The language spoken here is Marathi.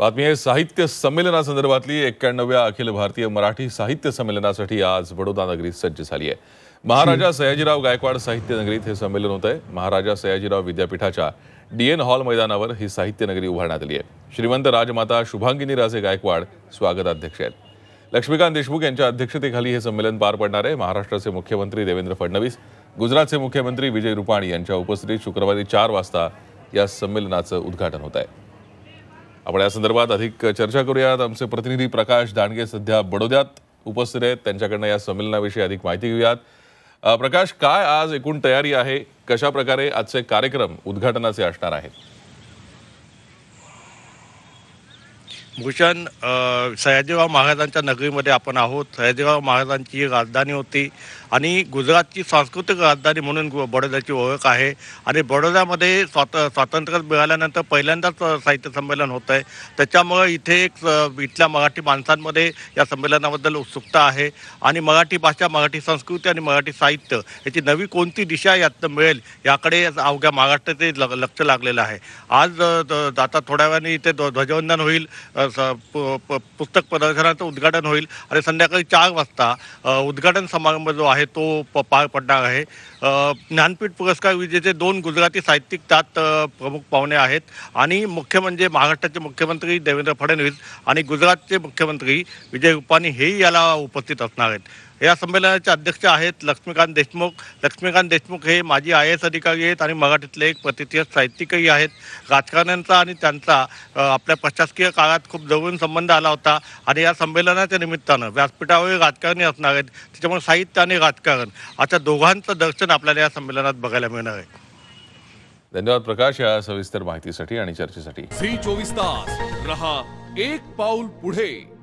बातमी आहे साहित्य संमेलनासंदर्भातली एक्क्याण्णव्या अखिल भारतीय मराठी साहित्य संमेलनासाठी आज बडोदा नगरीत सज्ज झाली आहे महाराजा सयाजीराव गायकवाड साहित्य नगरीत हे संमेलन होत आहे महाराजा सयाजीराव विद्यापीठाच्या डीएन हॉल मैदानावर ही साहित्य नगरी उभारण्यात आली आहे श्रीमंत राजमाता शुभांगिनी राजे गायकवाड स्वागताध्यक्ष आहेत लक्ष्मीकांत देशमुख यांच्या अध्यक्षतेखाली हे संमेलन पार पडणार आहे महाराष्ट्राचे मुख्यमंत्री देवेंद्र फडणवीस गुजरातचे मुख्यमंत्री विजय रुपाणी यांच्या उपस्थितीत शुक्रवारी चार वाजता या संमेलनाचं उद्घाटन होत आहे आपण यासंदर्भात अधिक चर्चा करूयात आमचे प्रतिनिधी प्रकाश दांडगे सध्या बडोद्यात उपस्थित आहेत त्यांच्याकडनं या संमेलनाविषयी अधिक माहिती घेऊयात प्रकाश काय आज एकूण तयारी आहे कशा प्रकारे आजचे कार्यक्रम उद्घाटनाचे असणार आहेत भूषण सयाजीराव महाराजांच्या नगरीमध्ये आपण आहोत सयाजीराव महाराजांची राजधानी होती आणि गुजरातची सांस्कृतिक राजधानी म्हणून बडोद्याची ओळख आहे आणि बडोद्यामध्ये स्वात स्वातंत्र्य मिळाल्यानंतर पहिल्यांदाच साहित्य संमेलन होतं आहे त्याच्यामुळं इथे एक इथल्या मराठी माणसांमध्ये या संमेलनाबद्दल उत्सुकता आहे आणि मराठी भाषा मराठी संस्कृती आणि मराठी साहित्य याची नवी कोणती दिशा यातनं मिळेल याकडे अवघ्या महाराष्ट्राचे लक्ष लागलेलं आहे आज आता थोड्या वेळाने इथे ध्वजवंदन होईल पुस्तक प्रदर्शनाचं उद्घाटन होईल आणि संध्याकाळी चार वाजता उद्घाटन समारंभ जो आहे तो प पार पडणार आहे ज्ञानपीठ पुरस्कार विजेचे दोन गुजराती साहित्यिक त्यात प्रमुख पाहुणे आहेत आणि मुख्य म्हणजे महाराष्ट्राचे मुख्यमंत्री देवेंद्र फडणवीस आणि गुजरातचे मुख्यमंत्री विजय रुपानी हेही याला उपस्थित असणार आहेत या संमेलनाचे अध्यक्ष आहेत लक्ष्मीकांत देशमुख लक्ष्मीकांत देशमुख हे माजी आय एस अधिकारी आहेत आणि मराठीतले एक प्रतिष्ठित साहित्यिकही आहेत राजकारण्यांचा आणि त्यांचा आपल्या प्रशासकीय काळात खूप जवळून संबंध आला होता आणि या संमेलनाच्या निमित्तानं व्यासपीठावर राजकारणी असणार आहेत त्याच्यामुळे साहित्य आणि राजकारण अशा दोघांचं दर्शन आपल्याला या संमेलनात बघायला मिळणार आहे धन्यवाद प्रकाश या सविस्तर माहितीसाठी आणि चर्चेसाठी श्री चोवीस तास रहा एक पाऊल पुढे